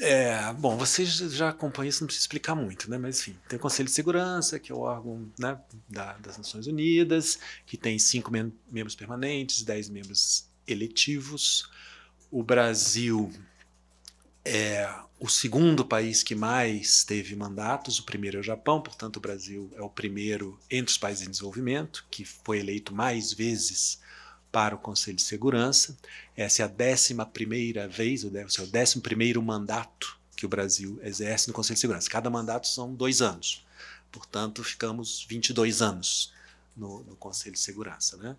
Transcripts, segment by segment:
É, bom, vocês já acompanham isso, não precisa explicar muito, né? Mas enfim, tem o Conselho de Segurança, que é o órgão né, da, das Nações Unidas, que tem cinco mem membros permanentes, dez membros eletivos. O Brasil é o segundo país que mais teve mandatos, o primeiro é o Japão, portanto, o Brasil é o primeiro entre os países em desenvolvimento, que foi eleito mais vezes para o Conselho de Segurança. Essa é a 11 vez, ou seja, o 11 mandato que o Brasil exerce no Conselho de Segurança. Cada mandato são dois anos, portanto, ficamos 22 anos no, no Conselho de Segurança. Né?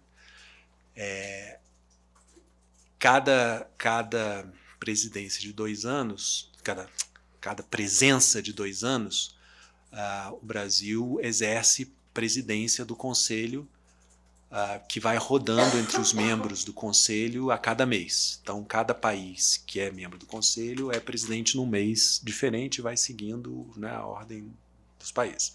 É, cada, cada presidência de dois anos, cada, cada presença de dois anos, uh, o Brasil exerce presidência do Conselho uh, que vai rodando entre os membros do conselho a cada mês. Então, cada país que é membro do conselho é presidente num mês diferente, vai seguindo né, a ordem dos países.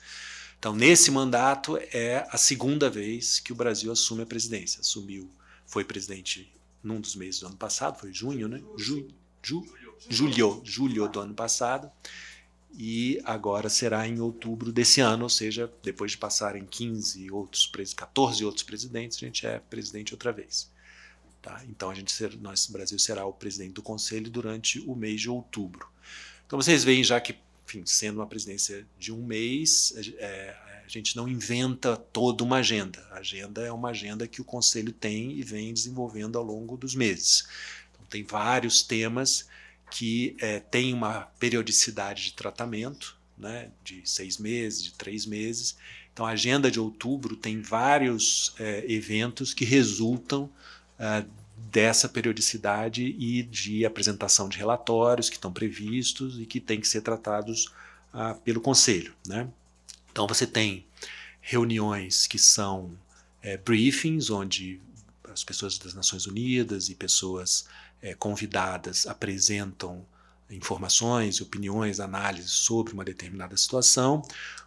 Então, nesse mandato é a segunda vez que o Brasil assume a presidência. Assumiu, foi presidente num dos meses do ano passado, foi junho, né? Ju, ju, julho, julho do ano passado e agora será em outubro desse ano, ou seja, depois de passarem 15 outros 14 outros presidentes, a gente é presidente outra vez. Tá? Então a gente ser, nós, o Brasil será o presidente do conselho durante o mês de outubro. Então vocês veem já que, enfim, sendo uma presidência de um mês, é, a gente não inventa toda uma agenda. A agenda é uma agenda que o conselho tem e vem desenvolvendo ao longo dos meses. Então tem vários temas que é, tem uma periodicidade de tratamento, né, de seis meses, de três meses. Então, a agenda de outubro tem vários é, eventos que resultam é, dessa periodicidade e de apresentação de relatórios que estão previstos e que têm que ser tratados ah, pelo conselho. Né? Então, você tem reuniões que são é, briefings, onde as pessoas das Nações Unidas e pessoas é, convidadas apresentam informações, opiniões, análises sobre uma determinada situação.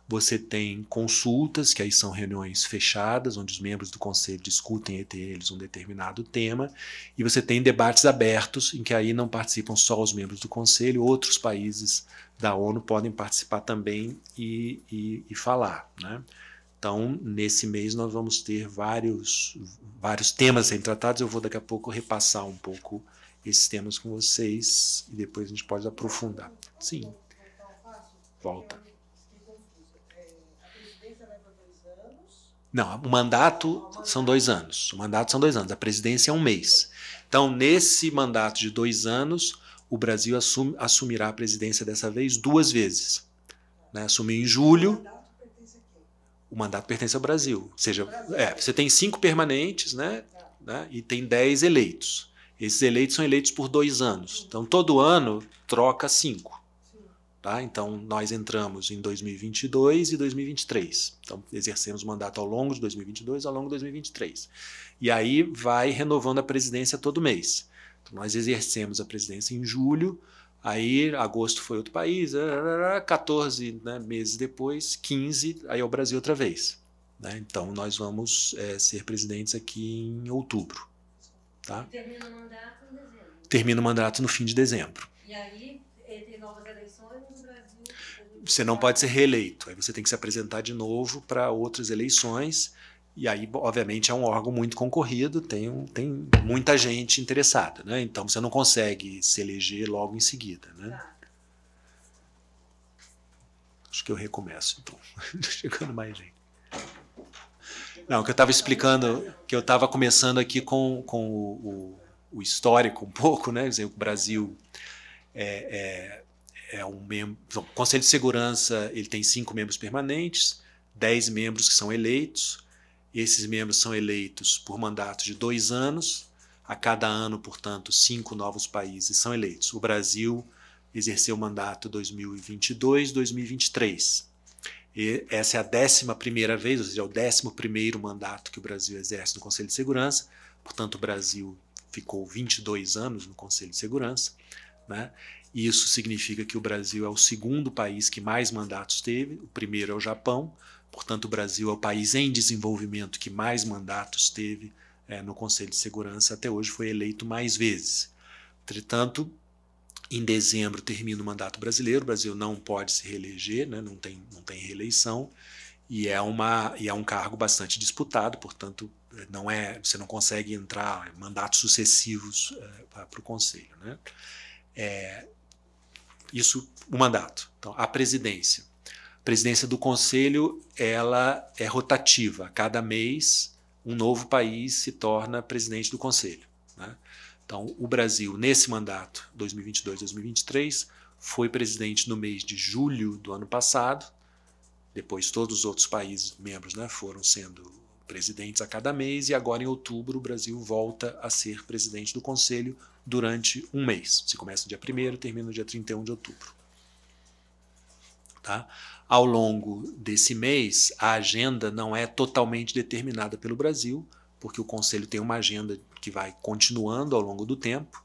Você tem consultas, que aí são reuniões fechadas, onde os membros do conselho discutem entre eles um determinado tema. E você tem debates abertos, em que aí não participam só os membros do conselho, outros países da ONU podem participar também e, e, e falar. Né? Então, nesse mês nós vamos ter vários, vários temas sendo tratados. Eu vou daqui a pouco repassar um pouco esses temas com vocês e depois a gente pode aprofundar. Sim. Volta. Não, o mandato são dois anos. O mandato são dois anos. A presidência é um mês. Então, nesse mandato de dois anos, o Brasil assumirá a presidência dessa vez duas vezes. Né? Assumiu em julho. O mandato pertence ao Brasil. Ou seja, é, você tem cinco permanentes né? né? e tem dez eleitos. Esses eleitos são eleitos por dois anos. Então, todo ano troca cinco. Tá? Então, nós entramos em 2022 e 2023. Então, exercemos o mandato ao longo de 2022 ao longo de 2023. E aí vai renovando a presidência todo mês. Então, nós exercemos a presidência em julho, aí agosto foi outro país, 14 ah, ah, ah, né, meses depois, 15, aí é o Brasil outra vez. Né? Então, nós vamos é, ser presidentes aqui em outubro. Tá? Termina o mandato no fim de dezembro. E aí eh, tem novas eleições no Brasil. Você não pode ser reeleito. Aí você tem que se apresentar de novo para outras eleições. E aí, obviamente, é um órgão muito concorrido, tem, tem muita gente interessada, né? Então você não consegue se eleger logo em seguida, né? Tá. Acho que eu recomeço, então. Chegando mais gente. Não, que eu estava explicando, que eu estava começando aqui com, com o, o, o, histórico um pouco, né? dizer, o Brasil é, é, é um membro. o Conselho de Segurança ele tem cinco membros permanentes, dez membros que são eleitos. Esses membros são eleitos por mandatos de dois anos. A cada ano, portanto, cinco novos países são eleitos. O Brasil exerceu o mandato 2022-2023. E essa é a décima primeira vez, ou seja, é o décimo primeiro mandato que o Brasil exerce no Conselho de Segurança. Portanto, o Brasil ficou 22 anos no Conselho de Segurança. Né? Isso significa que o Brasil é o segundo país que mais mandatos teve, o primeiro é o Japão, portanto, o Brasil é o país em desenvolvimento que mais mandatos teve é, no Conselho de Segurança, até hoje foi eleito mais vezes. Entretanto, em dezembro termina o mandato brasileiro, o Brasil não pode se reeleger, né? não, tem, não tem reeleição, e é, uma, e é um cargo bastante disputado, portanto, eh, não é você não consegue entrar mandatos sucessivos é, eh, para o Conselho. Né? É, isso, o mandato. Então, a presidência. A presidência do Conselho ela é rotativa, cada mês um novo país se torna presidente do Conselho. Né? Então, o Brasil, nesse mandato, 2022-2023, foi presidente no mês de julho do ano passado. Depois, todos os outros países membros né, foram sendo presidentes a cada mês, e agora, em outubro, o Brasil volta a ser presidente do Conselho durante um mês. Se começa no dia 1 e termina no dia 31 de outubro. Tá? Ao longo desse mês, a agenda não é totalmente determinada pelo Brasil, porque o Conselho tem uma agenda que vai continuando ao longo do tempo.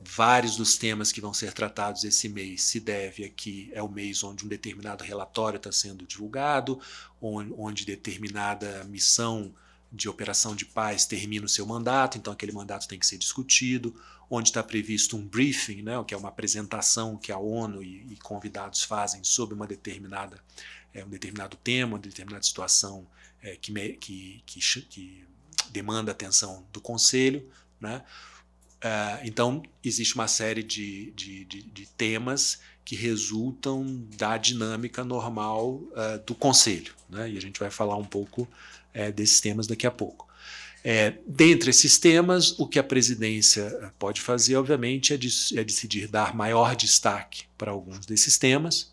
Vários dos temas que vão ser tratados esse mês se deve a que é o mês onde um determinado relatório está sendo divulgado, onde determinada missão de operação de paz termina o seu mandato, então aquele mandato tem que ser discutido, onde está previsto um briefing, né, que é uma apresentação que a ONU e, e convidados fazem sobre uma determinada, é, um determinado tema, uma determinada situação é, que, que, que, que demanda atenção do conselho. Né? Uh, então, existe uma série de, de, de, de, temas que resultam da dinâmica normal uh, do conselho. Né? E a gente vai falar um pouco uh, desses temas daqui a pouco. dentre esses temas, o que a presidência pode fazer, obviamente, é, é decidir dar maior destaque para alguns desses temas.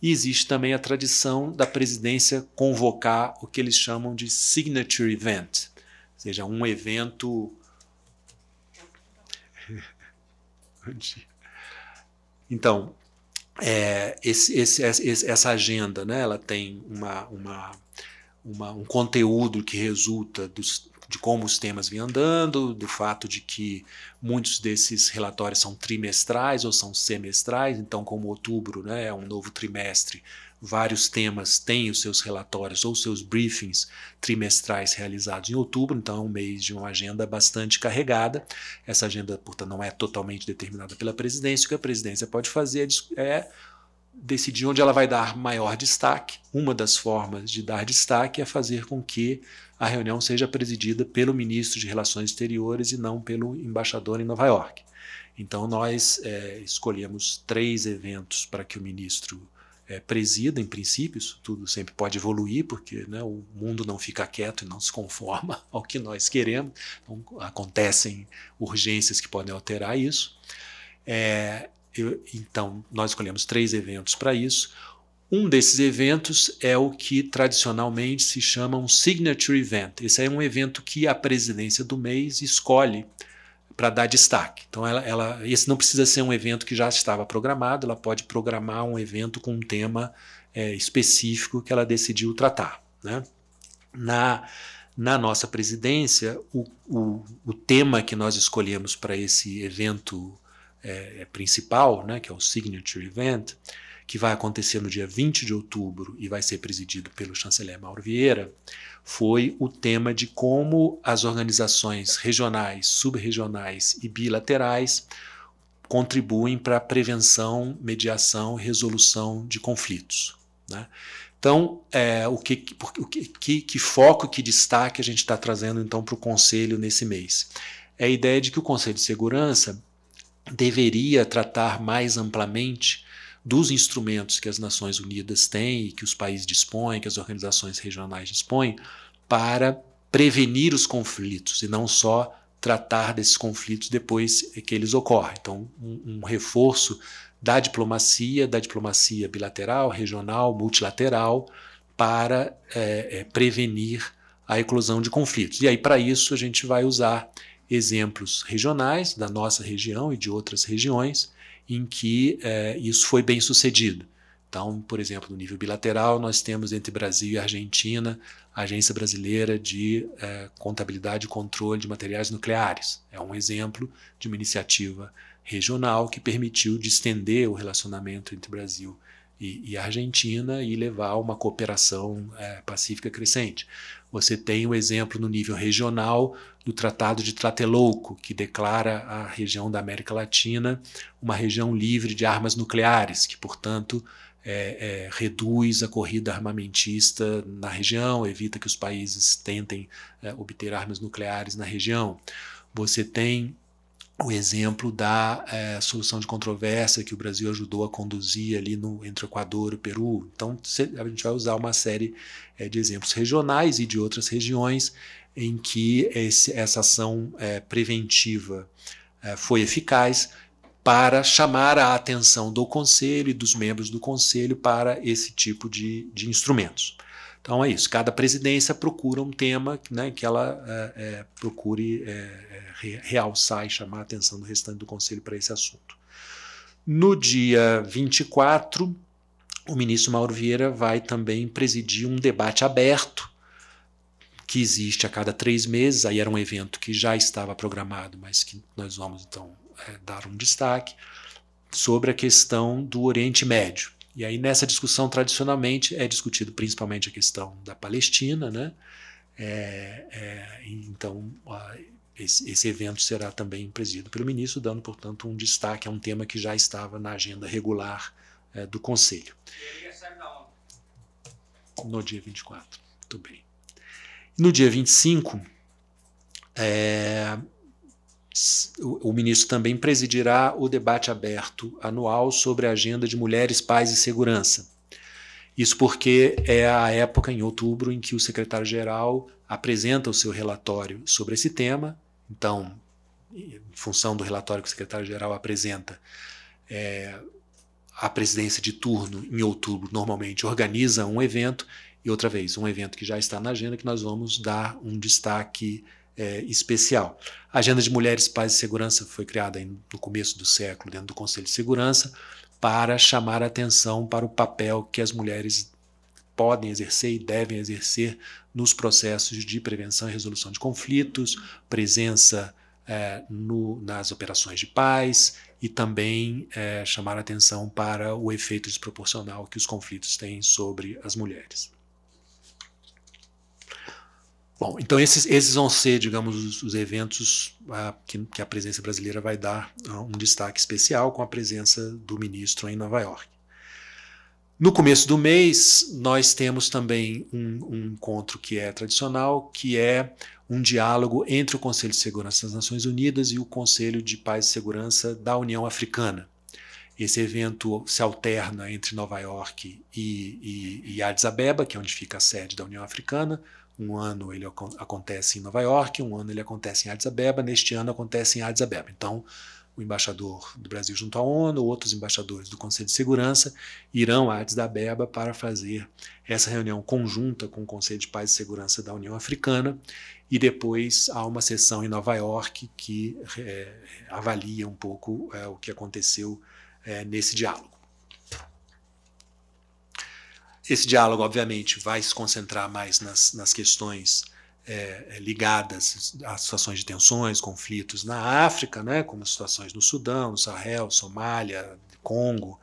E existe também a tradição da presidência convocar o que eles chamam de signature event, seja um evento então é, esse, esse, esse, essa agenda né, ela tem uma, uma, uma, um conteúdo que resulta dos, de como os temas vêm andando, do fato de que muitos desses relatórios são trimestrais ou são semestrais, então, como outubro né, é um novo trimestre, Vários temas têm os seus relatórios ou seus briefings trimestrais realizados em outubro, então é um mês de uma agenda bastante carregada. Essa agenda, portanto, não é totalmente determinada pela presidência. O que a presidência pode fazer é, é decidir onde ela vai dar maior destaque. Uma das formas de dar destaque é fazer com que a reunião seja presidida pelo ministro de Relações Exteriores e não pelo embaixador em Nova York. Então, nós é, escolhemos três eventos para que o ministro é, presida em princípios, tudo sempre pode evoluir, porque né, o mundo não fica quieto e não se conforma ao que nós queremos, então, acontecem urgências que podem alterar isso. É, eu, então, nós escolhemos três eventos para isso. Um desses eventos é o que tradicionalmente se chama um signature event. Esse é um evento que a presidência do mês escolhe para dar destaque. Então, ela, ela, esse não precisa ser um evento que já estava programado, ela pode programar um evento com um tema é, específico que ela decidiu tratar. Né? Na, na nossa presidência, o, o, o tema que nós escolhemos para esse evento é, principal, né, que é o Signature Event, que vai acontecer no dia 20 de outubro e vai ser presidido pelo chanceler Mauro Vieira, foi o tema de como as organizações regionais, subregionais e bilaterais contribuem para a prevenção, mediação e resolução de conflitos. Né? Então, é, o, que, o que, que, que, foco, que destaque a gente está trazendo então para o Conselho nesse mês? É a ideia de que o Conselho de Segurança deveria tratar mais amplamente dos instrumentos que as Nações Unidas têm e que os países dispõem, que as organizações regionais dispõem, para prevenir os conflitos e não só tratar desses conflitos depois que eles ocorrem. Então, um, um reforço da diplomacia, da diplomacia bilateral, regional, multilateral, para é, é, prevenir a eclosão de conflitos. E aí, para isso, a gente vai usar exemplos regionais da nossa região e de outras regiões em que é, isso foi bem sucedido. Então, por exemplo, no nível bilateral, nós temos entre Brasil e Argentina a Agência Brasileira de é, Contabilidade e Controle de Materiais Nucleares. É um exemplo de uma iniciativa regional que permitiu distender estender o relacionamento entre Brasil e, e Argentina e levar uma cooperação é, pacífica crescente. Você tem o um exemplo no nível regional do Tratado de Tratelouco, que declara a região da América Latina uma região livre de armas nucleares, que, portanto, é, é, reduz a corrida armamentista na região, evita que os países tentem é, obter armas nucleares na região. Você tem o exemplo da é, solução de controvérsia que o Brasil ajudou a conduzir ali no, entre o Equador e o Peru. Então, a gente vai usar uma série é, de exemplos regionais e de outras regiões em que esse, essa ação é, preventiva foi eficaz para chamar a atenção do Conselho e dos membros do Conselho para esse tipo de, de instrumentos. Então é isso. Cada presidência procura um tema né, que ela é, é procure é, é realçar e chamar a atenção do restante do conselho para esse assunto. No dia 24, o ministro Mauro Vieira vai também presidir um debate aberto que existe a cada três meses. Aí era um evento que já estava programado, mas que nós vamos então é, dar um destaque sobre a questão do Oriente Médio. E aí nessa discussão, tradicionalmente, é discutido principalmente a questão da Palestina, né? É, é, então, a, esse, esse, evento será também presidido pelo ministro, dando, portanto, um destaque a um tema que já estava na agenda regular é, do Conselho. No dia 24, muito bem. No dia 25, é, o ministro também presidirá o debate aberto anual sobre a agenda de mulheres, paz e segurança. Isso porque é a época, em outubro, em que o secretário-geral apresenta o seu relatório sobre esse tema. Então, em função do relatório que o secretário-geral apresenta, é, a presidência de turno, em outubro, normalmente organiza um evento, e outra vez, um evento que já está na agenda, que nós vamos dar um destaque é, especial. A Agenda de Mulheres, Paz e Segurança foi criada no começo do século, dentro do Conselho de Segurança, para chamar atenção para o papel que as mulheres podem exercer e devem exercer nos processos de prevenção e resolução de conflitos, presença é, no, nas operações de paz e também é, chamar atenção para o efeito desproporcional que os conflitos têm sobre as mulheres. Bom, então esses, esses vão ser, digamos, os, os eventos ah, que, que, a presença brasileira vai dar ah, um destaque especial com a presença do ministro em Nova York. No começo do mês, nós temos também um, um encontro que é tradicional, que é um diálogo entre o Conselho de Segurança das Nações Unidas e o Conselho de Paz e Segurança da União Africana. Esse evento se alterna entre Nova York e, e, e Addis Abeba, que é onde fica a sede da União Africana, um ano ele acontece em Nova York, um ano ele acontece em Addis Abeba, neste ano acontece em Addis Abeba. Então, o embaixador do Brasil junto à ONU, outros embaixadores do Conselho de Segurança irão a Addis Abeba para fazer essa reunião conjunta com o Conselho de Paz e Segurança da União Africana e depois há uma sessão em Nova York que é, avalia um pouco é, o que aconteceu é, nesse diálogo. Esse diálogo, obviamente, vai se concentrar mais nas, nas questões é, é ligadas a situações de tensões, conflitos na África, né, como as situações no Sudão, no Sahel, Somália, Congo,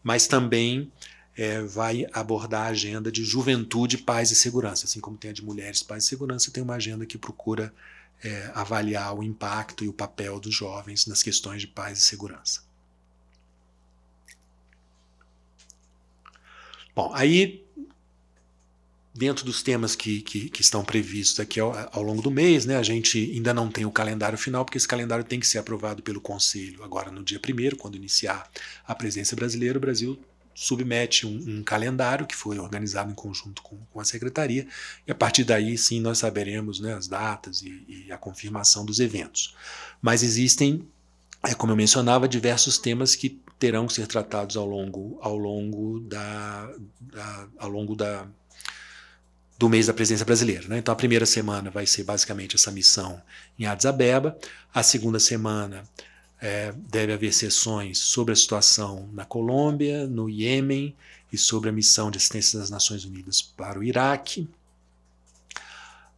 mas também é, vai abordar a agenda de juventude, paz e segurança, assim como tem a de mulheres, paz e segurança, tem uma agenda que procura é, avaliar o impacto e o papel dos jovens nas questões de paz e segurança. Bom, aí dentro dos temas que, que, que estão previstos aqui ao, ao, longo do mês, né? A gente ainda não tem o calendário final, porque esse calendário tem que ser aprovado pelo Conselho agora no dia primeiro, quando iniciar a presidência brasileira, o Brasil submete um, um calendário que foi organizado em conjunto com, com, a secretaria e a partir daí sim nós saberemos né, as datas e, e a confirmação dos eventos. Mas existem é, como eu mencionava, diversos temas que terão que ser tratados ao longo, ao longo, da, da ao longo da, do mês da presidência brasileira. Né? Então, a primeira semana vai ser basicamente essa missão em Addis Abeba, a segunda semana é, deve haver sessões sobre a situação na Colômbia, no Iêmen e sobre a missão de assistência das Nações Unidas para o Iraque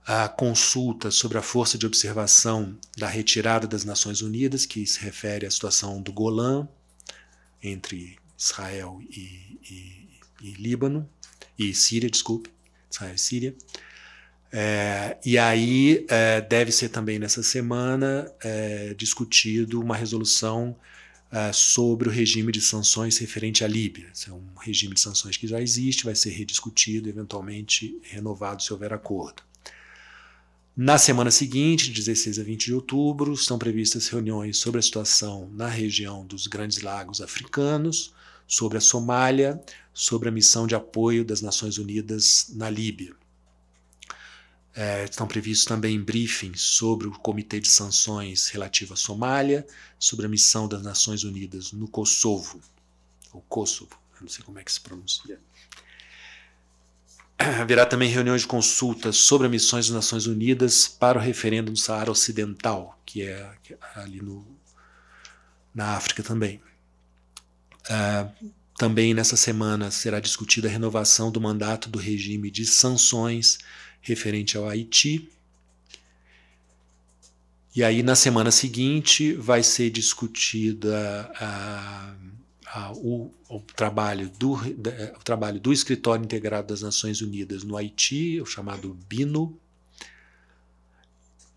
a consulta sobre a força de observação da retirada das Nações Unidas, que se refere à situação do Golã, entre Israel e, e, e Líbano, e Síria, desculpe, Israel e Síria. É, e aí é, deve ser também nessa semana é, discutido uma resolução é, sobre o regime de sanções referente à Líbia. Esse é um regime de sanções que já existe, vai ser rediscutido, eventualmente renovado se houver acordo. Na semana seguinte, 16 a 20 de outubro, estão previstas reuniões sobre a situação na região dos Grandes Lagos Africanos, sobre a Somália, sobre a missão de apoio das Nações Unidas na Líbia. É, estão previstos também briefings sobre o Comitê de Sanções relativo à Somália, sobre a missão das Nações Unidas no Kosovo, ou Kosovo, não sei como é que se pronuncia. Haverá também reuniões de consultas sobre missões das Nações Unidas para o referendo no Saara Ocidental, que é ali no, na África também. Uh, também nessa semana será discutida a renovação do mandato do regime de sanções referente ao Haiti. E aí, na semana seguinte, vai ser discutida a ah, o, o, trabalho do, da, o trabalho do Escritório Integrado das Nações Unidas no Haiti, o chamado BINO.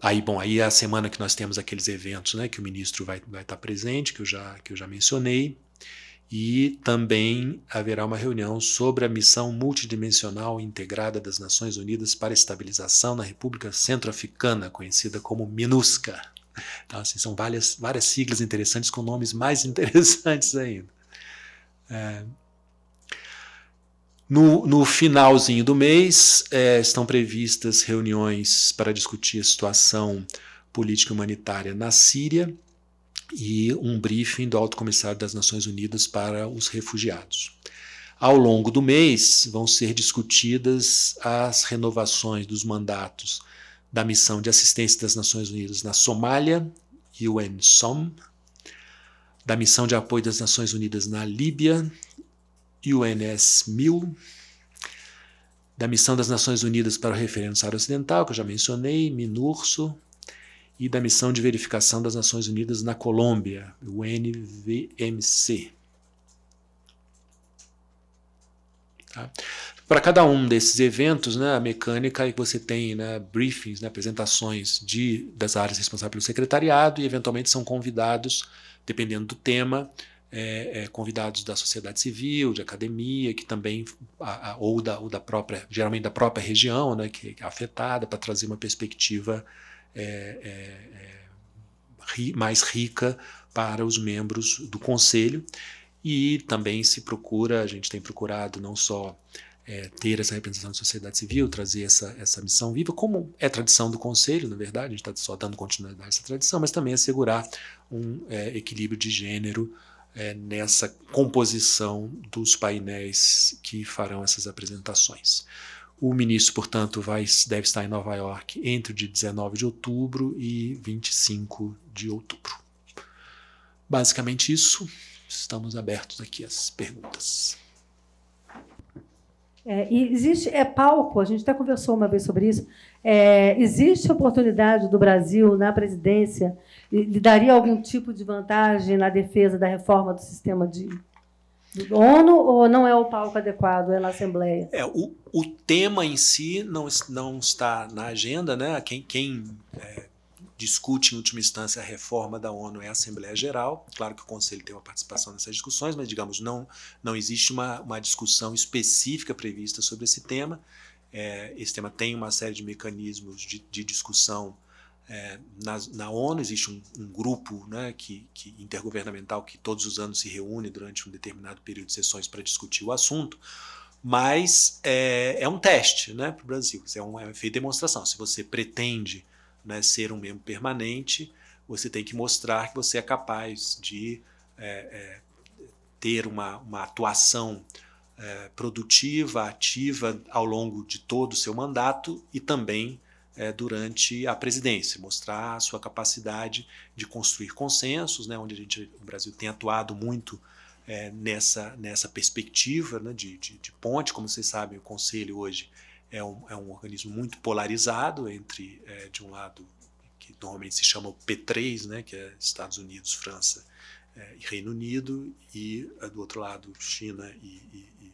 Aí, bom, aí é a semana que nós temos aqueles eventos né, que o ministro vai, vai estar presente, que eu já, que eu já mencionei. E também haverá uma reunião sobre a missão multidimensional integrada das Nações Unidas para a Estabilização na República Centro-Africana, conhecida como MINUSCA. Então, assim, são várias, várias siglas interessantes com nomes mais interessantes ainda. É. No, no, finalzinho do mês, é, estão previstas reuniões para discutir a situação política humanitária na Síria e um briefing do Alto Comissário das Nações Unidas para os Refugiados. Ao longo do mês, vão ser discutidas as renovações dos mandatos da Missão de Assistência das Nações Unidas na Somália, UNSOM, da Missão de Apoio das Nações Unidas na Líbia, UNS 1000, da Missão das Nações Unidas para o Referendo Saara Ocidental, que eu já mencionei, MINURSO, e da Missão de Verificação das Nações Unidas na Colômbia, UNVMC. Tá? Para cada um desses eventos, né, a mecânica é que você tem né, briefings, né, apresentações de, das áreas responsáveis pelo secretariado e, eventualmente, são convidados dependendo do tema, é, é, convidados da sociedade civil, de academia, que também a, a, ou, da, ou da própria, geralmente da própria região, né, que é afetada, para trazer uma perspectiva é, é, é, ri, mais rica para os membros do conselho. E também se procura, a gente tem procurado não só é, ter essa representação da sociedade civil, trazer essa, essa missão viva, como é tradição do Conselho, na verdade, a gente está só dando continuidade a essa tradição, mas também assegurar um é, equilíbrio de gênero é, nessa composição dos painéis que farão essas apresentações. O ministro, portanto, vai, deve estar em Nova York entre o dia 19 de outubro e 25 de outubro. Basicamente isso. Estamos abertos aqui às perguntas. É, existe é palco, a gente até conversou uma vez sobre isso. É, existe oportunidade do Brasil na presidência lhe daria algum tipo de vantagem na defesa da reforma do sistema de do ONU ou não é o palco adequado é na Assembleia? É, o, o tema em si não, não está na agenda, né? Quem, quem é, discute em última instância a reforma da ONU é a Assembleia Geral. Claro que o Conselho tem uma participação nessas discussões, mas digamos, não, não existe uma, uma discussão específica prevista sobre esse tema. É, esse tema tem uma série de mecanismos de, de discussão é, na, na, ONU existe um, um grupo né, que, que, intergovernamental que todos os anos se reúne durante um determinado período de sessões para discutir o assunto, mas é, é um teste né, para o Brasil, é, é um efeito demonstração. Se você pretende né, ser um membro permanente, você tem que mostrar que você é capaz de é, é ter uma, uma atuação é, produtiva, ativa ao longo de todo o seu mandato e também é, durante a presidência, mostrar a sua capacidade de construir consensos, né, onde a gente, o Brasil tem atuado muito é, nessa, nessa perspectiva né, de, de, de, ponte. Como vocês sabem, o Conselho hoje é um, é um organismo muito polarizado entre, é, de um lado, que normalmente se chama o P3, né, que é Estados Unidos, França e Reino Unido, e do outro lado, China e, e, e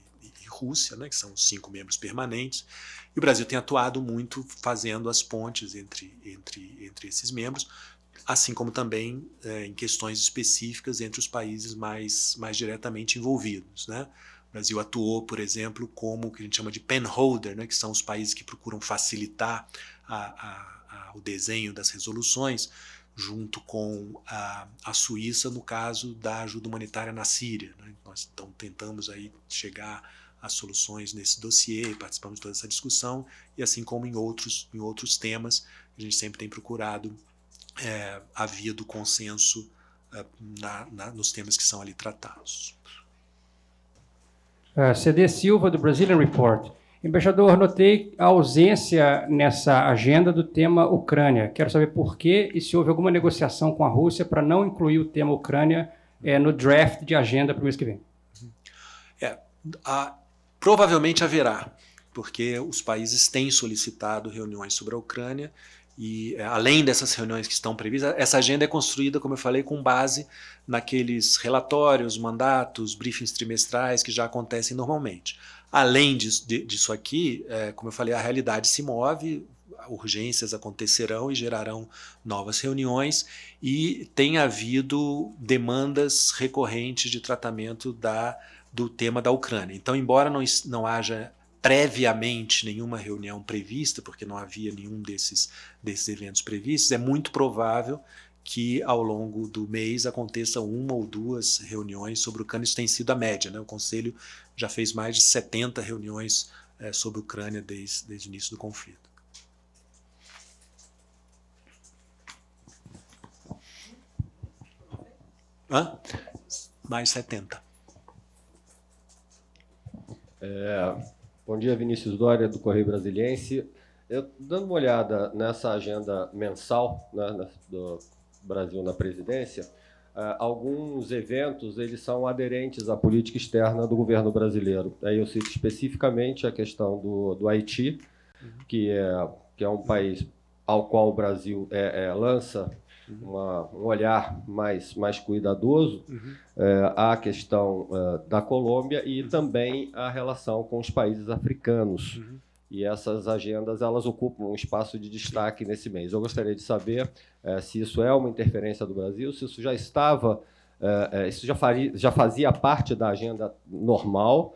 Rússia, né, que são cinco membros permanentes, e o Brasil tem atuado muito fazendo as pontes entre, entre, entre esses membros, assim como também é, em questões específicas entre os países mais, mais diretamente envolvidos. Né? O Brasil atuou, por exemplo, como o que a gente chama de penholder, né, que são os países que procuram facilitar a, a, a, o desenho das resoluções, junto com a, a, Suíça no caso da ajuda humanitária na Síria. Né? Nós então tentamos aí chegar as soluções nesse dossiê, participamos de toda essa discussão, e assim como em outros, em outros temas, a gente sempre tem procurado é, a via do consenso é, na, na, nos temas que são ali tratados. Uh, é, CD Silva, do Brazilian Report. Embaixador, notei a ausência nessa agenda do tema Ucrânia. Quero saber por quê e se houve alguma negociação com a Rússia para não incluir o tema Ucrânia é, no draft de agenda para o mês que vem. É, a, Provavelmente haverá, porque os países têm solicitado reuniões sobre a Ucrânia e é, além dessas reuniões que estão previstas, essa agenda é construída, como eu falei, com base naqueles relatórios, mandatos, briefings trimestrais que já acontecem normalmente. Além disso, disso aqui, é, como eu falei, a realidade se move, urgências acontecerão e gerarão novas reuniões, e tem havido demandas recorrentes de tratamento da do tema da Ucrânia. Então, embora não, não haja previamente nenhuma reunião prevista, porque não havia nenhum desses, desses eventos previstos, é muito provável que ao longo do mês aconteçam uma ou duas reuniões sobre a Ucrânia. Isso tem sido a média. Né? O Conselho já fez mais de 70 reuniões é, sobre a Ucrânia desde, desde o início do conflito. Hã? Mais 70. É, bom dia, Vinícius Dória, do Correio Brasiliense. Eu, dando uma olhada nessa agenda mensal né, do Brasil na presidência, é, alguns eventos eles são aderentes à política externa do governo brasileiro. Aí eu cito especificamente a questão do, do Haiti, uhum. que é, que é um país ao qual o Brasil é, é, lança uma, um olhar mais, mais cuidadoso uhum. é, à questão eh, da Colômbia e uhum. também à relação com os países africanos. Uhum. E essas agendas elas ocupam um espaço de destaque nesse mês. Eu gostaria de saber eh, se isso é uma interferência do Brasil, se isso já estava, isso já, faria, já fazia parte da agenda normal.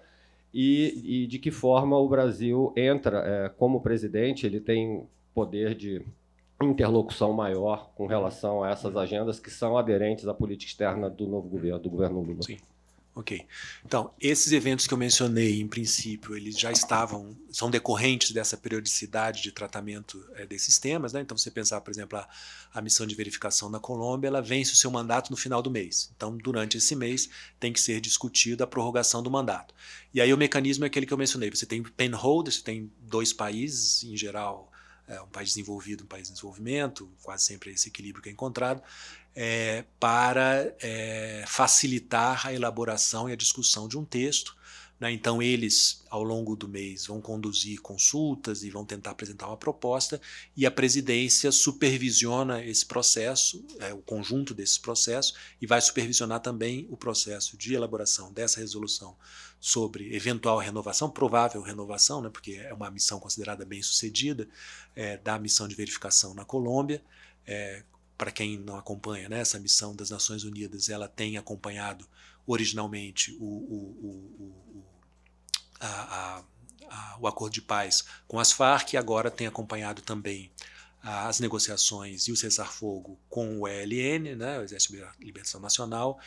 E, e de que forma o Brasil entra como presidente, ele tem poder de interlocução maior com uhum. relação a essas uhum. agendas que são aderentes à política externa do novo governo, do governo Lula. Sim. Ok. Então, esses eventos que eu mencionei, em princípio, eles já estavam, são decorrentes dessa periodicidade de tratamento é, desses temas, né? Então, você pensar, por exemplo, a, a missão de verificação na Colômbia, ela vence o seu mandato no final do mês. Então, durante esse mês, tem que ser discutida a prorrogação do mandato. E aí, o mecanismo é aquele que eu mencionei: você tem penholders, você tem dois países, em geral, é, um país desenvolvido, um país em desenvolvimento, quase sempre é esse equilíbrio que é encontrado, é, para é, facilitar a elaboração e a discussão de um texto. Né? Então, eles, ao longo do mês, vão conduzir consultas e vão tentar apresentar uma proposta, e a presidência supervisiona esse processo, é, o conjunto desses processos, e vai supervisionar também o processo de elaboração dessa resolução sobre eventual renovação, provável renovação, né, porque é uma missão considerada bem-sucedida, é, da missão de verificação na Colômbia. É, para quem não acompanha, né, essa missão das Nações Unidas ela tem acompanhado originalmente o, o, o, a, a, a, o acordo de paz com as Farc e agora tem acompanhado também as negociações e o cessar-fogo com o ELN, né, o Exército de Liberação Nacional,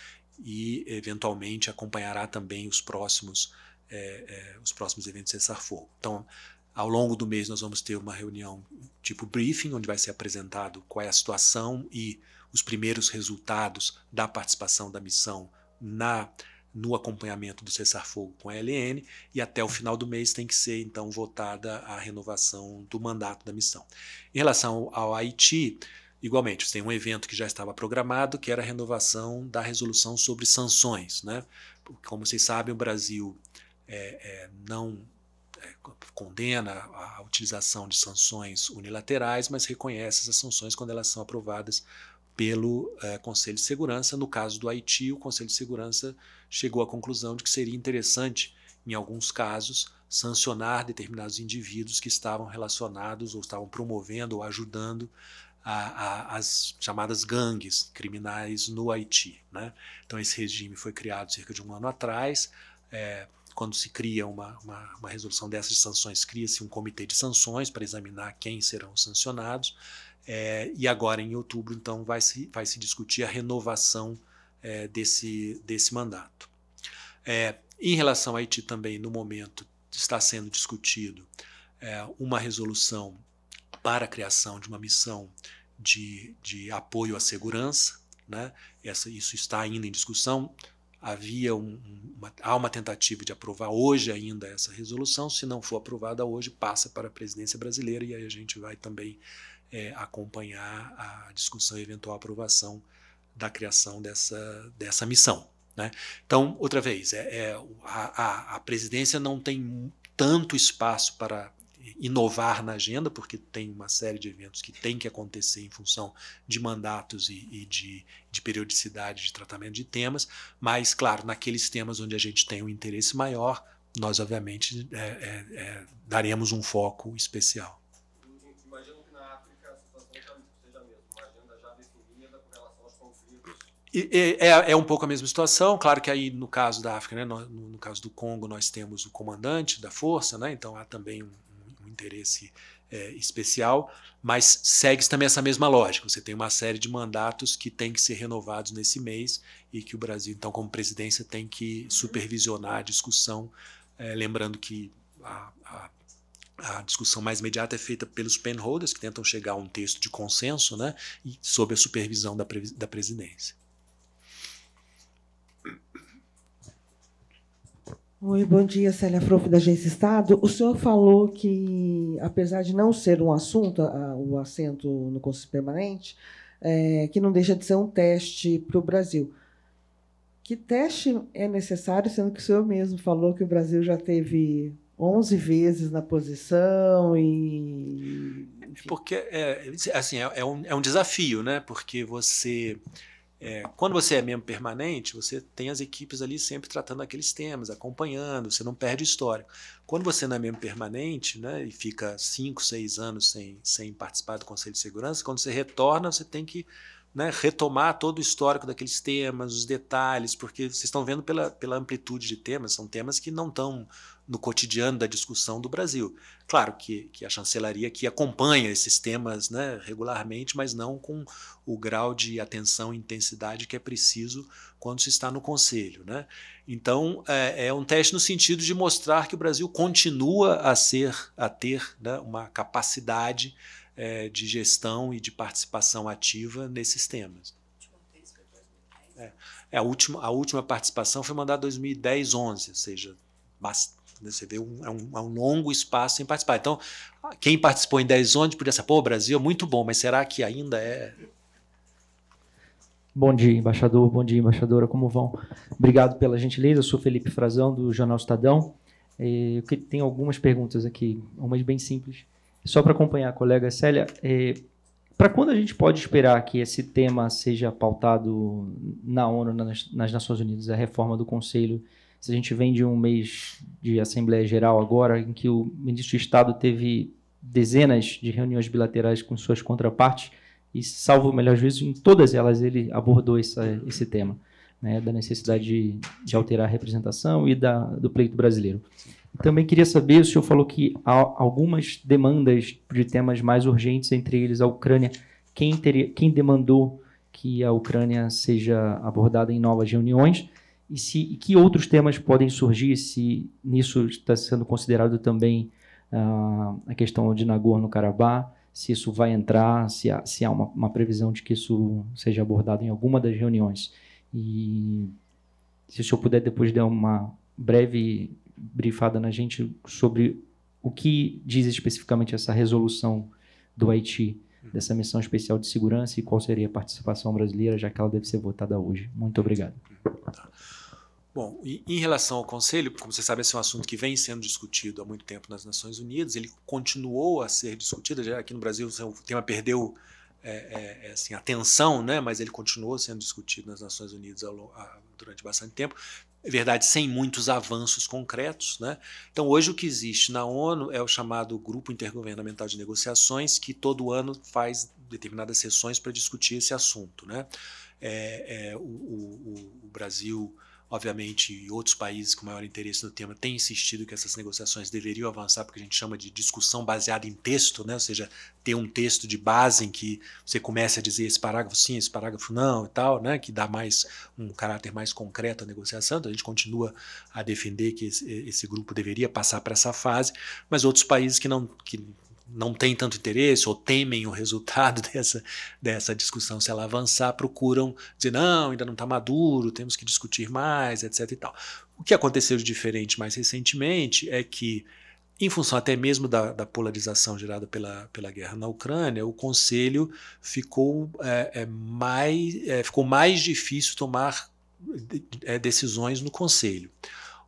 e eventualmente acompanhará também os próximos é, é, os próximos eventos de cessar-fogo. Então, ao longo do mês nós vamos ter uma reunião tipo briefing, onde vai ser apresentado qual é a situação e os primeiros resultados da participação da missão na no acompanhamento do cessar-fogo com a LN e até o final do mês tem que ser então votada a renovação do mandato da missão. Em relação ao Haiti, Igualmente, tem um evento que já estava programado, que era a renovação da resolução sobre sanções. Né? Como vocês sabem, o Brasil é, é, não é, condena a utilização de sanções unilaterais, mas reconhece essas sanções quando elas são aprovadas pelo é, Conselho de Segurança. No caso do Haiti, o Conselho de Segurança chegou à conclusão de que seria interessante, em alguns casos, sancionar determinados indivíduos que estavam relacionados ou estavam promovendo ou ajudando a, a, as chamadas gangues criminais no Haiti. Né? Então, esse regime foi criado cerca de um ano atrás. É, quando se cria uma, uma, uma resolução dessas de sanções, cria-se um comitê de sanções para examinar quem serão sancionados. É, e agora, em outubro, então, vai se, vai se discutir a renovação é, desse, desse mandato. É, em relação ao Haiti, também, no momento, está sendo discutido é, uma resolução para a criação de uma missão de, de apoio à segurança. Né? Essa, isso está ainda em discussão. Havia um, uma, há uma tentativa de aprovar hoje ainda essa resolução. Se não for aprovada hoje, passa para a presidência brasileira e aí a gente vai também é, acompanhar a discussão e eventual aprovação da criação dessa, dessa missão. Né? Então, outra vez, é, é a, a, a presidência não tem tanto espaço para, inovar na agenda, porque tem uma série de eventos que tem que acontecer em função de mandatos e, e de, de, periodicidade de tratamento de temas, mas, claro, naqueles temas onde a gente tem um interesse maior, nós, obviamente, é, é, é, daremos um foco especial. Imagino que na África a situação seja a mesma, uma agenda já definida com relação aos conflitos. É, é, um pouco a mesma situação, claro que aí no caso da África, né, no, no, caso do Congo, nós temos o comandante da força, né, então há também um, interesse é, especial, mas segue também essa mesma lógica. Você tem uma série de mandatos que tem que ser renovados nesse mês e que o Brasil, então, como presidência, tem que supervisionar a discussão, é, lembrando que a, a a discussão mais imediata é feita pelos penholders, que tentam chegar a um texto de consenso, né, sob a supervisão da, da presidência. Oi, bom dia, Célia Frof, da Agência Estado. O senhor falou que, apesar de não ser um assunto, o assento no Conselho Permanente, é, que não deixa de ser um teste para o Brasil. Que teste é necessário, sendo que o senhor mesmo falou que o Brasil já teve 11 vezes na posição e. Porque é, assim, é, é, um, é um desafio, né? Porque você é, quando você é membro permanente, você tem as equipes ali sempre tratando aqueles temas, acompanhando, você não perde história. Quando você não é membro permanente né, e fica 5, 6 anos sem, sem participar do Conselho de Segurança, quando você retorna, você tem que né, retomar todo o histórico daqueles temas, os detalhes, porque vocês estão vendo pela, pela amplitude de temas, são temas que não estão no cotidiano da discussão do Brasil. Claro que, que a chancelaria que acompanha esses temas né, regularmente, mas não com o grau de atenção e intensidade que é preciso quando se está no Conselho. Né? Então, é, é um teste no sentido de mostrar que o Brasil continua a ser, a ter né, uma capacidade é, de gestão e de participação ativa nesses temas. É, é, a, última, a última participação foi mandada 2010, 11, ou seja, bastante você vê um, é um, é um, longo espaço em participar. Então, quem participou em 10 onde podia ser, pô, Brasil é muito bom, mas será que ainda é? Bom dia, embaixador, bom dia, embaixadora, como vão? Obrigado pela gentileza, eu sou Felipe Frazão, do Jornal Estadão. Eu tenho algumas perguntas aqui, umas bem simples. Só para acompanhar, colega Célia, é, para quando a gente pode esperar que esse tema seja pautado na ONU, nas, nas, Nações Unidas, a reforma do Conselho? Se a gente vem de um mês de Assembleia Geral agora, em que o ministro de Estado teve dezenas de reuniões bilaterais com suas contrapartes, e salvo o melhor juízo, em todas elas ele abordou essa, esse tema, né, da necessidade de, de, alterar a representação e da, do pleito brasileiro. Sim. Também queria saber, o senhor falou que há algumas demandas de temas mais urgentes, entre eles a Ucrânia. Quem, teria, quem demandou que a Ucrânia seja abordada em novas reuniões? E, se, e que outros temas podem surgir se nisso está sendo considerado também uh, a questão de Nagorno-Karabakh? Se isso vai entrar, se há, se há uma, uma previsão de que isso seja abordado em alguma das reuniões? E se o senhor puder depois dar uma breve brifada na gente sobre o que diz especificamente essa resolução do Haiti, uhum. dessa missão especial de segurança e qual seria a participação brasileira, já que ela deve ser votada hoje. Muito obrigado. Tá. Bom, em relação ao Conselho, como você sabe, esse é um assunto que vem sendo discutido há muito tempo nas Nações Unidas, ele continuou a ser discutido, já aqui no Brasil o tema perdeu é, é, é assim, atenção, né? mas ele continuou sendo discutido nas Nações Unidas ao, a, durante bastante tempo é verdade, sem muitos avanços concretos. Né? Então, hoje o que existe na ONU é o chamado Grupo Intergovernamental de Negociações, que todo ano faz determinadas sessões para discutir esse assunto. Né? É, é, o, o, o Brasil Obviamente, outros países com maior interesse no tema têm insistido que essas negociações deveriam avançar, porque a gente chama de discussão baseada em texto, né? ou seja, ter um texto de base em que você começa a dizer esse parágrafo sim, esse parágrafo não e tal, né? que dá mais um caráter mais concreto à negociação. Então, a gente continua a defender que esse, esse grupo deveria passar para essa fase, mas outros países que não. Que, não têm tanto interesse ou temem o resultado dessa, dessa discussão se ela avançar, procuram dizer, não, ainda não está maduro, temos que discutir mais, etc. E tal. O que aconteceu de diferente mais recentemente é que, em função até mesmo da, da polarização gerada pela, pela guerra na Ucrânia, o Conselho ficou, é, é mais, é, ficou mais difícil tomar é, decisões no Conselho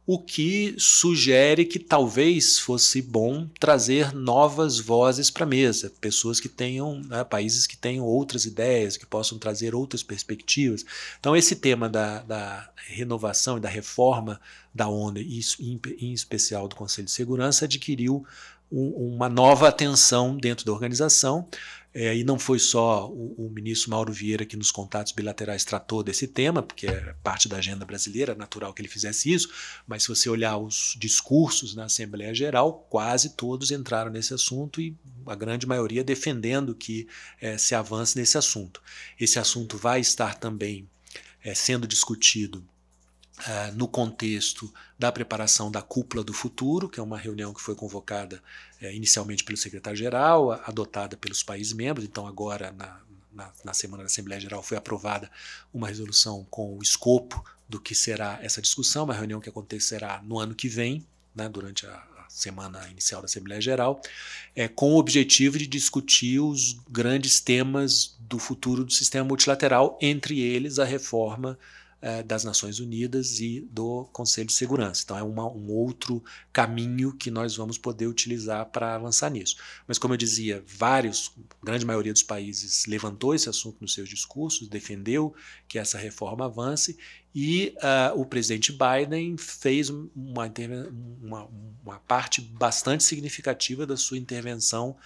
o que sugere que talvez fosse bom trazer novas vozes para a mesa, pessoas que tenham, né, países que tenham outras ideias, que possam trazer outras perspectivas. Então, esse tema da, da renovação e da reforma da ONU, e em especial do Conselho de Segurança, adquiriu uma nova atenção dentro da organização. É, e não foi só o, o, ministro Mauro Vieira que nos contatos bilaterais tratou desse tema, porque é parte da agenda brasileira, natural que ele fizesse isso, mas se você olhar os discursos na Assembleia Geral, quase todos entraram nesse assunto e a grande maioria defendendo que é, se avance nesse assunto. Esse assunto vai estar também é, sendo discutido Uh, no contexto da preparação da Cúpula do Futuro, que é uma reunião que foi convocada eh, inicialmente pelo secretário-geral, adotada pelos países membros, então agora na, na, na, semana da Assembleia Geral foi aprovada uma resolução com o escopo do que será essa discussão, uma reunião que acontecerá no ano que vem, né, durante a, semana inicial da Assembleia Geral, é, com o objetivo de discutir os grandes temas do futuro do sistema multilateral, entre eles a reforma eh, das Nações Unidas e do Conselho de Segurança. Então, é uma, um outro caminho que nós vamos poder utilizar para avançar nisso. Mas, como eu dizia, vários, grande maioria dos países levantou esse assunto nos seus discursos, defendeu que essa reforma avance e uh, o presidente Biden fez uma, uma, uma parte bastante significativa da sua intervenção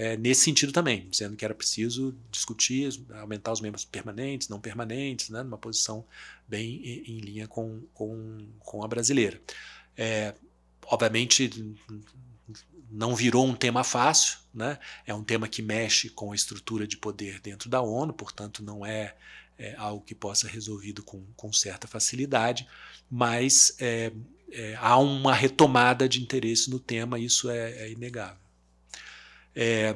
é, nesse sentido também, sendo que era preciso discutir, aumentar os membros permanentes, não permanentes, né, numa posição bem em, em linha com, com, com, a brasileira. É, obviamente, não virou um tema fácil, né? é um tema que mexe com a estrutura de poder dentro da ONU, portanto, não é, é algo que possa ser resolvido com, com certa facilidade, mas é, é, há uma retomada de interesse no tema, isso é, é inegável é,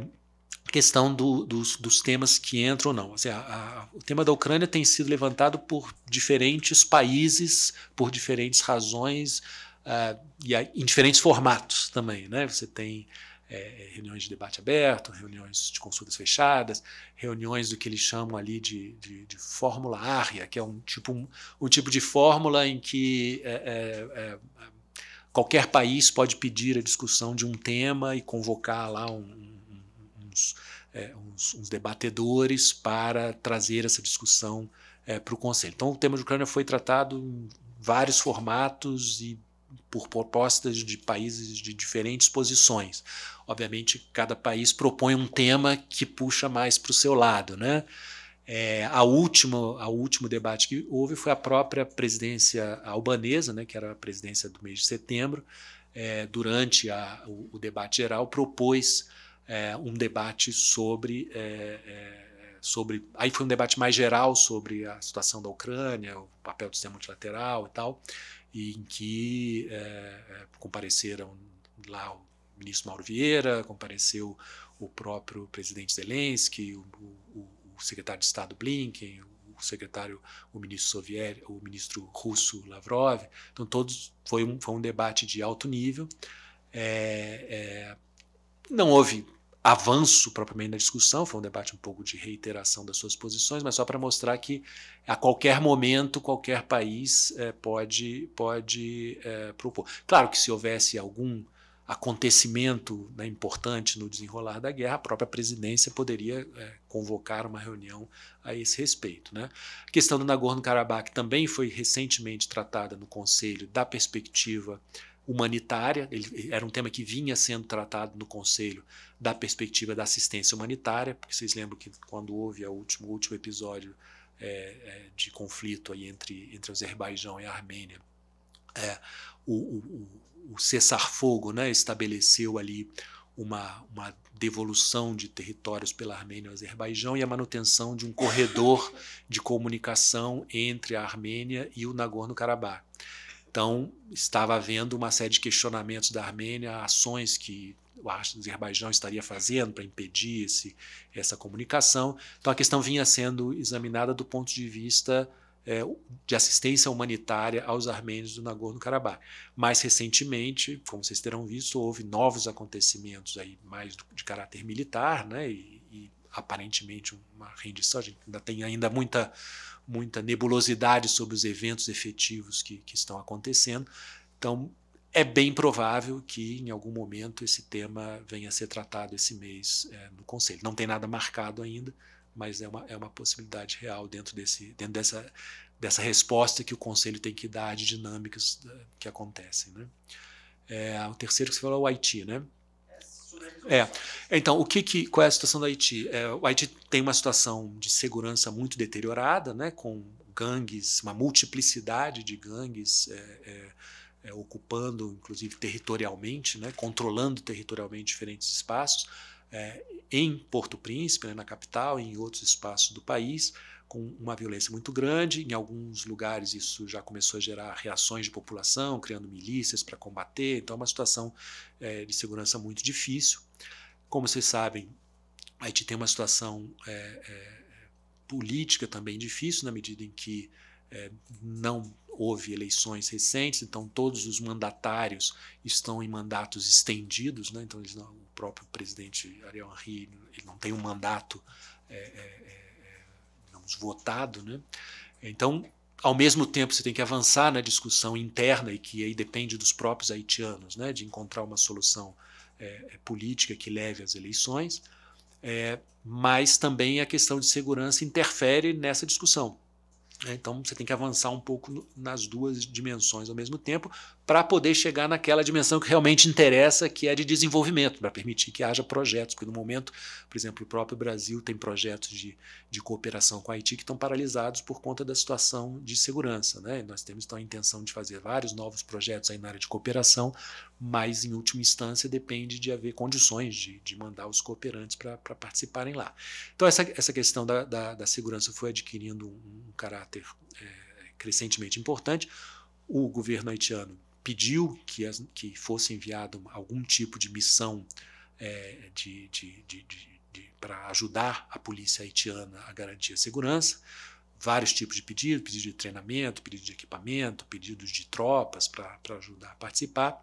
questão do, dos, dos, temas que entram ou não. Seja, assim, a, a, o tema da Ucrânia tem sido levantado por diferentes países, por diferentes razões uh, e a, em diferentes formatos também. Né? Você tem é, reuniões de debate aberto, reuniões de consultas fechadas, reuniões do que eles chamam ali de, de, de fórmula área, que é um tipo, um, um, tipo de fórmula em que é, é, é Qualquer país pode pedir a discussão de um tema e convocar lá um, uns, é, uns, uns, debatedores para trazer essa discussão é, para o Conselho. Então, o tema de Ucrânia foi tratado em vários formatos e por propostas de países de diferentes posições. Obviamente, cada país propõe um tema que puxa mais para o seu lado, né? É, a último, a último debate que houve foi a própria presidência albanesa, né, que era a presidência do mês de setembro, é, durante a, o, o, debate geral, propôs é, um debate sobre, é, é, sobre. Aí foi um debate mais geral sobre a situação da Ucrânia, o papel do sistema multilateral e tal, e em que é, compareceram lá o ministro Mauro Vieira, compareceu o próprio presidente Zelensky, o, o o secretário de Estado Blinken, o secretário, o ministro soviético, o ministro russo Lavrov. Então todos foi um, foi um debate de alto nível. É, é, não houve avanço propriamente na discussão, foi um debate um pouco de reiteração das suas posições, mas só para mostrar que a qualquer momento qualquer país é, pode pode é, propor. Claro que se houvesse algum acontecimento né, importante no desenrolar da guerra, a própria presidência poderia é, convocar uma reunião a esse respeito. Né? A questão do Nagorno-Karabakh também foi recentemente tratada no Conselho da perspectiva humanitária, ele, era um tema que vinha sendo tratado no Conselho da perspectiva da assistência humanitária, porque vocês lembram que quando houve o último, último episódio é, é, de conflito aí entre, entre Azerbaijão e a Armênia, é, o, o, o cessar-fogo né, estabeleceu ali uma, uma devolução de territórios pela Armênia ao Azerbaijão e a manutenção de um corredor de comunicação entre a Armênia e o Nagorno-Karabakh. Então, estava havendo uma série de questionamentos da Armênia, ações que o Azerbaijão estaria fazendo para impedir esse, essa comunicação. Então, a questão vinha sendo examinada do ponto de vista é, de assistência humanitária aos armênios do Nagorno-Karabakh. Mais recentemente, como vocês terão visto, houve novos acontecimentos aí mais de caráter militar, né? E, e aparentemente uma rendição. A gente ainda tem ainda muita muita nebulosidade sobre os eventos efetivos que, que estão acontecendo. Então, é bem provável que em algum momento esse tema venha a ser tratado esse mês é, no Conselho. Não tem nada marcado ainda, mas é uma, é uma possibilidade real dentro, desse, dentro dessa, dessa resposta que o conselho tem que dar de dinâmicas eh, que acontecem. Né? É, o terceiro que você falou é o Haiti, né? É. Então, o que, que qual é a situação do Haiti? É, o Haiti tem uma situação de segurança muito deteriorada, né, com gangues, uma multiplicidade de gangues é, é, é ocupando, inclusive territorialmente, né, controlando territorialmente diferentes espaços é, em Porto Príncipe, né, na capital, e em outros espaços do país, com uma violência muito grande. Em alguns lugares, isso já começou a gerar reações de população, criando milícias para combater. Então, é uma situação é, de segurança muito difícil. Como vocês sabem, a gente tem uma situação é, é política também difícil, na medida em que é, não houve eleições recentes, então todos os mandatários estão em mandatos estendidos, né? então eles não, próprio presidente Ariel Henry ele não tem um mandato, é é, é, é, digamos, votado. Né? Então, ao mesmo tempo, você tem que avançar na discussão interna, e que aí depende dos próprios haitianos, né? de encontrar uma solução é, política que leve às eleições, mas também a questão de segurança interfere nessa discussão. Né? Então você tem que avançar um pouco nas duas dimensões ao mesmo tempo, para poder chegar naquela dimensão que realmente interessa, que é de desenvolvimento, para permitir que haja projetos, porque no momento, por exemplo, o próprio Brasil tem projetos de, de cooperação com a Haiti que estão paralisados por conta da situação de segurança. Né? Nós temos então a intenção de fazer vários novos projetos aí na área de cooperação, mas em última instância depende de haver condições de, de mandar os cooperantes para participarem lá. Então essa, essa questão da, da, da segurança foi adquirindo um, um caráter é, crescentemente importante. O governo haitiano pediu que, as, que fosse enviado algum tipo de missão é, de, de, de, de para ajudar a polícia haitiana a garantir a segurança. Vários tipos de pedidos, pedido de treinamento, pedido de equipamento, pedidos de tropas para ajudar a participar.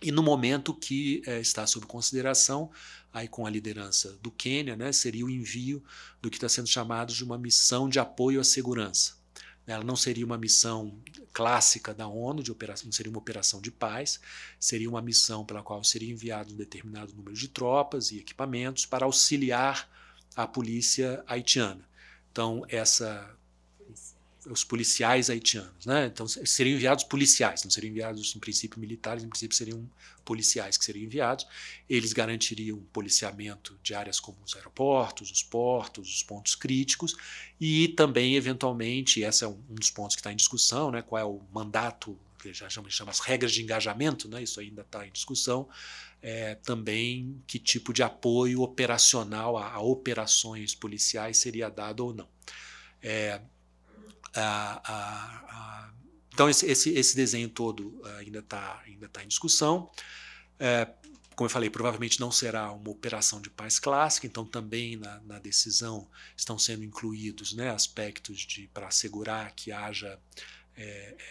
E no momento que é, está sob consideração, aí com a liderança do Quênia, né, seria o envio do que está sendo chamado de uma missão de apoio à segurança né? Ela não seria uma missão clássica da ONU, de operação, não seria uma operação de paz, seria uma missão pela qual seria enviado um determinado número de tropas e equipamentos para auxiliar a polícia haitiana. Então, essa os policiais haitianos, né? Então seriam enviados policiais, não seriam enviados em princípio militares, em princípio seriam policiais que seriam enviados. Eles garantiriam policiamento de áreas como os aeroportos, os portos, os pontos críticos e também eventualmente, esse é um, dos pontos que está em discussão, né? Qual é o mandato que já chama, chama as regras de engajamento, né? Isso ainda está em discussão. É, também que tipo de apoio operacional a, a operações policiais seria dado ou não. É, ah, ah, então, esse, esse, esse, desenho todo eh, ainda está ainda tá em discussão. É, como eu falei, provavelmente não será uma operação de paz clássica, então também na, na decisão estão sendo incluídos né, aspectos para assegurar que haja é,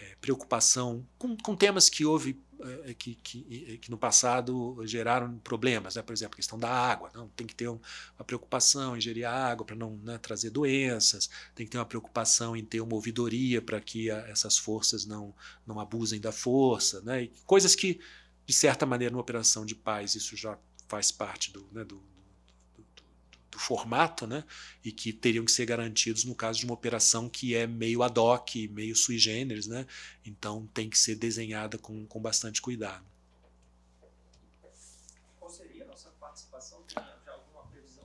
é, preocupação com, com, temas que houve eh, eh, que, que, eh, que, no passado geraram problemas, né? por exemplo, a questão da água. Não? Tem que ter uma preocupação em gerir a água para não né, trazer doenças, tem que ter uma preocupação em ter uma ouvidoria para que a, essas forças não, não abusem da força. Né? E coisas que, de certa maneira, numa operação de paz, isso já faz parte do, né, do, do formato, né? E que teriam que ser garantidos no caso de uma operação que é meio ad hoc, meio sui generis, né? Então tem que ser desenhada com, com bastante cuidado. Qual seria a nossa participação? alguma previsão?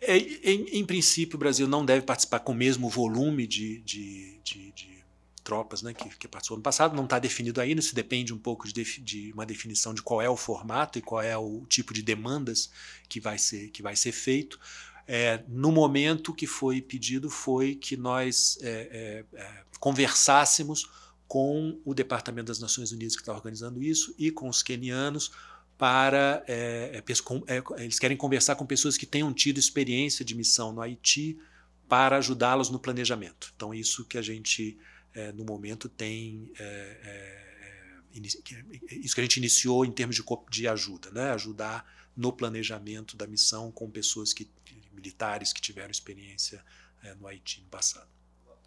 É, em, em, princípio, o Brasil não deve participar com o mesmo volume de, de, de, de tropas né, que, que participou no passado. Não está definido ainda, isso depende um pouco de, de, uma definição de qual é o formato e qual é o tipo de demandas que vai ser, que vai ser feito. É, no momento que foi pedido foi que nós é, é, é conversássemos com o Departamento das Nações Unidas que está organizando isso e com os quenianos para é, é, eles querem conversar com pessoas que tenham tido experiência de missão no Haiti para ajudá-los no planejamento. Então isso que a gente é, no momento tem é, é, é, isso que a gente iniciou em termos de, de ajuda, né? ajudar no planejamento da missão com pessoas que militares que tiveram experiência é, no Haiti no passado.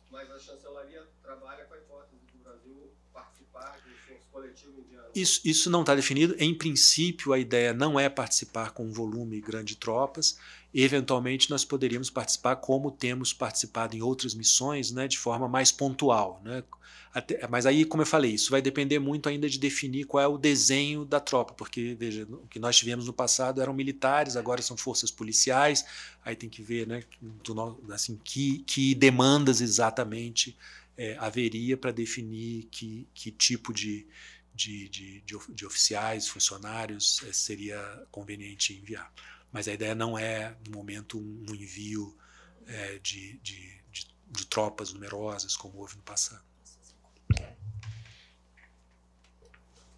Mas a chancelaria trabalha com a hipótese do Brasil participar do esforço coletivo indiano? Isso, isso não está definido. Em princípio, a ideia não é participar com um volume grande de tropas eventualmente nós poderíamos participar como temos participado em outras missões, né, de forma mais pontual, né? Até, mas aí, como eu falei, isso vai depender muito ainda de definir qual é o desenho da tropa, porque veja, o que nós tivemos no passado eram militares, agora são forças policiais, aí tem que ver, né, do, assim, que, que demandas exatamente é, haveria para definir que, que tipo de, de, de, de, oficiais, funcionários é, seria conveniente enviar. Mas a ideia não é, no momento, um envio é, de, de, de, de tropas numerosas, como houve no passado.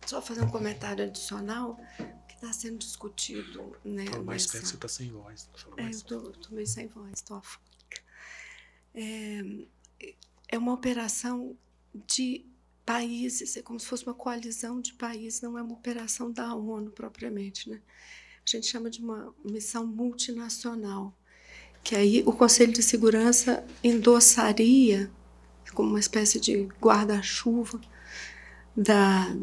Só fazer um comentário adicional que está sendo discutido. Né, mais nessa... perto, você está sem voz. É, eu estou meio sem voz, estou afônica. É, é uma operação de países, é como se fosse uma coalizão de países, não é uma operação da ONU propriamente. Né? a gente chama de uma missão multinacional, que aí o Conselho de Segurança endossaria como uma espécie de guarda-chuva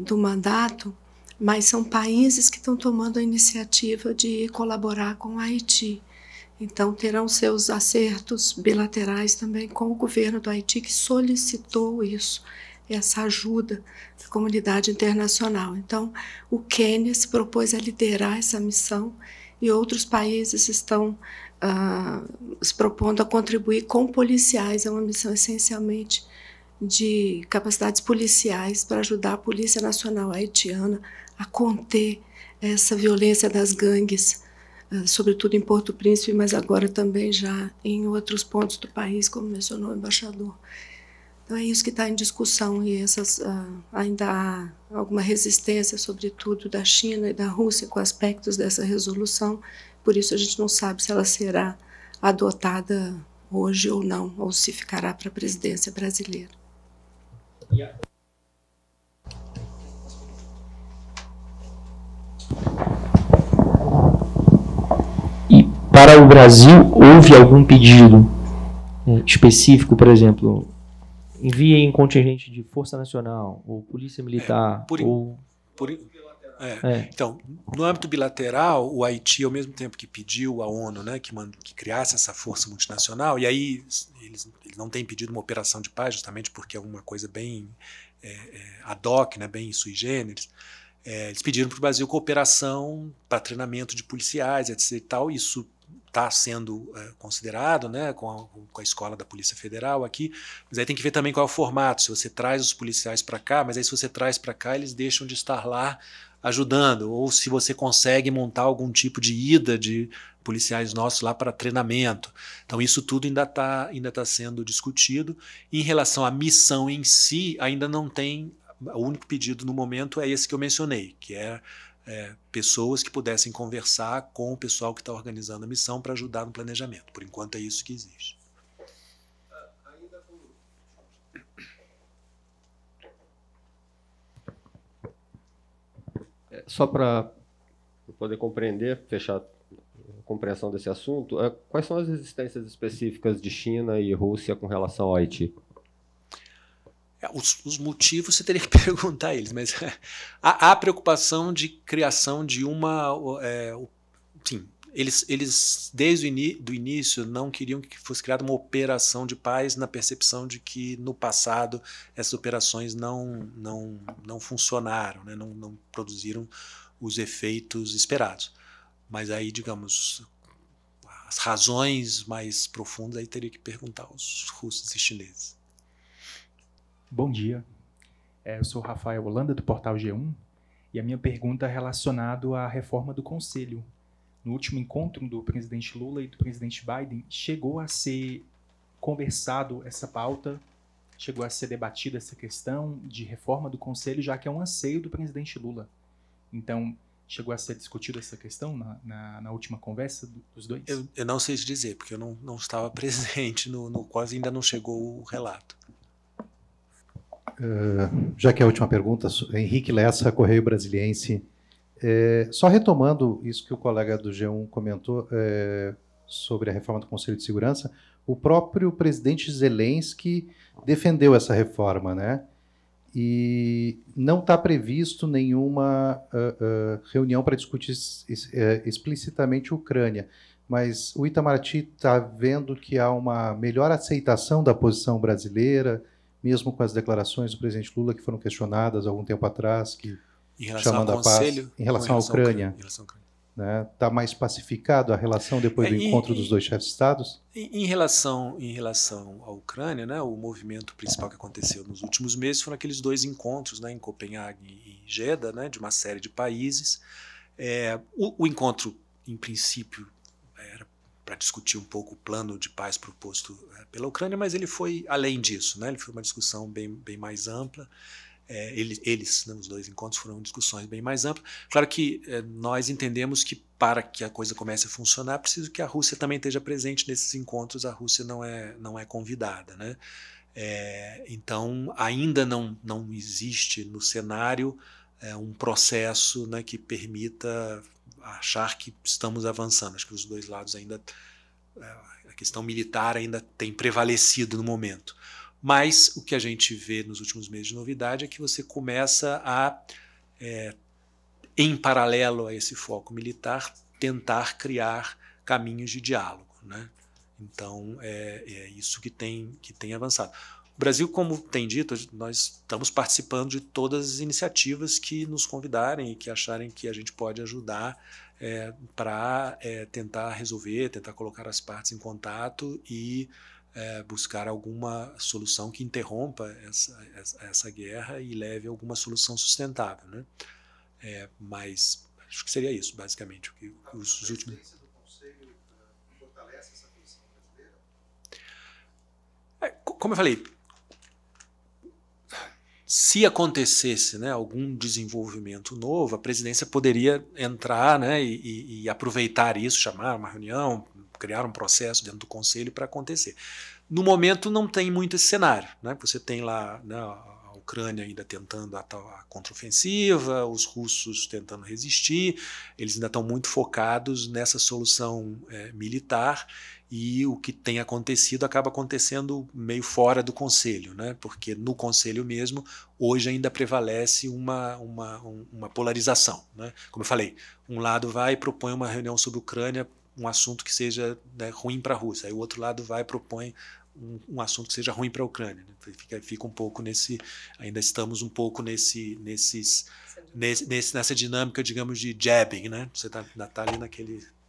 do mandato, mas são países que estão tomando a iniciativa de colaborar com o Haiti. Então, terão seus acertos bilaterais também com o governo do Haiti, que solicitou isso essa ajuda da comunidade internacional. Então, o Quênia se propôs a liderar essa missão e outros países estão uh, se propondo a contribuir com policiais. É uma missão essencialmente de capacidades policiais para ajudar a Polícia Nacional Haitiana a conter essa violência das gangues, uh, sobretudo em Porto Príncipe, mas agora também já em outros pontos do país, como mencionou o embaixador. Então é isso que está em discussão e essas, uh, ainda há alguma resistência, sobretudo da China e da Rússia, com aspectos dessa resolução. Por isso a gente não sabe se ela será adotada hoje ou não, ou se ficará para a presidência brasileira. E para o Brasil houve algum pedido eh, específico, por exemplo, enviem contingente de Força Nacional ou Polícia Militar. É, por, ou... Por, é. É. Então, no âmbito bilateral, o Haiti, ao mesmo tempo que pediu à ONU né, que, que criasse essa força multinacional, e aí eles, eles não têm pedido uma operação de paz, justamente porque é uma coisa bem é, é, ad hoc, né, bem sui generis, é, eles pediram para o Brasil cooperação para treinamento de policiais, etc. E tal. Isso está sendo é, considerado, né, com a, com a, escola da Polícia Federal aqui. Mas aí tem que ver também qual é o formato. Se você traz os policiais para cá, mas aí se você traz para cá, eles deixam de estar lá ajudando, ou se você consegue montar algum tipo de ida de policiais nossos lá para treinamento. Então isso tudo ainda está ainda tá sendo discutido. Em relação à missão em si, ainda não tem. O único pedido no momento é esse que eu mencionei, que é é, pessoas que pudessem conversar com o pessoal que está organizando a missão para ajudar no planejamento. Por enquanto é isso que existe. É, só para poder compreender, fechar a compreensão desse assunto, é, quais são as resistências específicas de China e Rússia com relação ao Haiti? É, os, os motivos você teria que perguntar a eles, mas há, há preocupação de criação de uma. É, sim, eles, eles desde o ini, do início não queriam que fosse criada uma operação de paz na percepção de que no passado essas operações não, não, não funcionaram, né? não, não produziram os efeitos esperados. Mas aí, digamos, as razões mais profundas aí teria que perguntar aos russos e chineses. Bom dia. É, eu sou Rafael Holanda, do portal G1, e a minha pergunta é relacionada à reforma do Conselho. No último encontro do presidente Lula e do presidente Biden, chegou a ser conversado essa pauta, chegou a ser debatida essa questão de reforma do Conselho, já que é um anseio do presidente Lula. Então, chegou a ser discutida essa questão na, na, na, última conversa dos dois? Eu, eu não sei te dizer, porque eu não, não estava presente no, no quase ainda não chegou o relato já que é a última pergunta, Henrique Lessa, Correio Brasiliense. É, só retomando isso que o colega do G1 comentou é, sobre a reforma do Conselho de Segurança, o próprio presidente Zelensky defendeu essa reforma, né? E não está previsto nenhuma uh, uh, reunião para discutir é, explicitamente a Ucrânia. Mas o Itamaraty está vendo que há uma melhor aceitação da posição brasileira, mesmo com as declarações do presidente Lula que foram questionadas algum tempo atrás, que chamando a paz em relação à Ucrânia. Está né? Tá mais pacificado a relação depois é, do encontro em, dos dois chefes de Estados? Em, em, relação, em relação à Ucrânia, né, o movimento principal que aconteceu nos últimos meses foram aqueles dois encontros né, em Copenhague e Jeddah, né, de uma série de países. É, o, o encontro, em princípio, para discutir um pouco o plano de paz proposto eh, pela Ucrânia, mas ele foi além disso, né? Ele foi uma discussão bem, bem mais ampla. É, eles, eles né, os dois encontros foram discussões bem mais amplas. Claro que é, nós entendemos que para que a coisa comece a funcionar, é preciso que a Rússia também esteja presente nesses encontros. A Rússia não é, não é convidada, né? É, então ainda não, não existe no cenário é, um processo né, que permita achar que estamos avançando. Acho que os dois lados ainda. É, a questão militar ainda tem prevalecido no momento. Mas o que a gente vê nos últimos meses de novidade é que você começa a, é, em paralelo a esse foco militar, tentar criar caminhos de diálogo. Né? Então, é, é isso que tem, que tem avançado. Brasil, como tem dito, nós estamos participando de todas as iniciativas que nos convidarem e que acharem que a gente pode ajudar é, para é, tentar resolver, tentar colocar as partes em contato e é, buscar alguma solução que interrompa essa, essa, essa guerra e leve alguma solução sustentável. Né? É, mas acho que seria isso, basicamente, o que tá, os, os últimos. Eh, é, como eu falei, se acontecesse né, algum desenvolvimento novo, a presidência poderia entrar né, e, e, aproveitar isso, chamar uma reunião, criar um processo dentro do conselho para acontecer. No momento não tem muito esse cenário. Né? Você tem lá né, a Ucrânia ainda tentando a, a contraofensiva, os russos tentando resistir, eles ainda estão muito focados nessa solução é, militar e o que tem acontecido acaba acontecendo meio fora do conselho, né? porque no conselho mesmo, hoje ainda prevalece uma, uma, uma polarização. Né? Como eu falei, um lado vai e propõe uma reunião sobre a Ucrânia, um assunto que seja né, ruim para a Rússia, aí o outro lado vai e propõe um, um assunto que seja ruim para a Ucrânia. Né? Fica, fica um pouco nesse. Ainda estamos um pouco nesse, nesses, nesse, nessa dinâmica, digamos, de jabbing. Né? Você está tá ali naquele